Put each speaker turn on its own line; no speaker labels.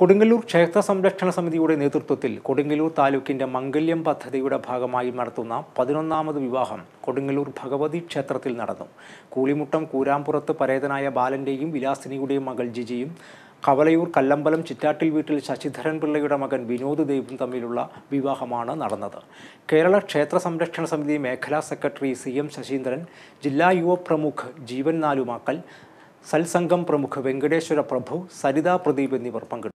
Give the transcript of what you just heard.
കൊടുങ്ങല്ലൂർ ക്ഷേത്ര സംരക്ഷണ സമിതിയുടെ നേതൃത്വത്തിൽ കൊടുങ്ങല്ലൂർ താലൂക്കിന്റെ മംഗല്യം പദ്ധതിയുടെ ഭാഗമായി നടത്തുന്ന പതിനൊന്നാമത് വിവാഹം കൊടുങ്ങല്ലൂർ ഭഗവതി ക്ഷേത്രത്തിൽ നടന്നു കൂളിമുട്ടം കൂരാമ്പുറത്ത് പരേതനായ ബാലന്റെയും വിലാസിനിയുടെയും മകൾ ജിജിയും കവലയൂർ കല്ലമ്പലം ചിറ്റാട്ടിൽ വീട്ടിൽ ശശിധരൻ പിള്ളയുടെ മകൻ വിനോദ് ദേവും തമ്മിലുള്ള വിവാഹമാണ് നടന്നത് കേരള ക്ഷേത്ര സംരക്ഷണ സമിതി മേഖലാ സെക്രട്ടറി സി എം ശശീന്ദ്രൻ ജില്ലാ യുവ പ്രമുഖ് ജീവൻ നാലുമാക്കൽ സൽസംഗം പ്രമുഖ് വെങ്കടേശ്വര പ്രഭു സരിതാ പ്രദീപ് എന്നിവർ പങ്കെടുത്തു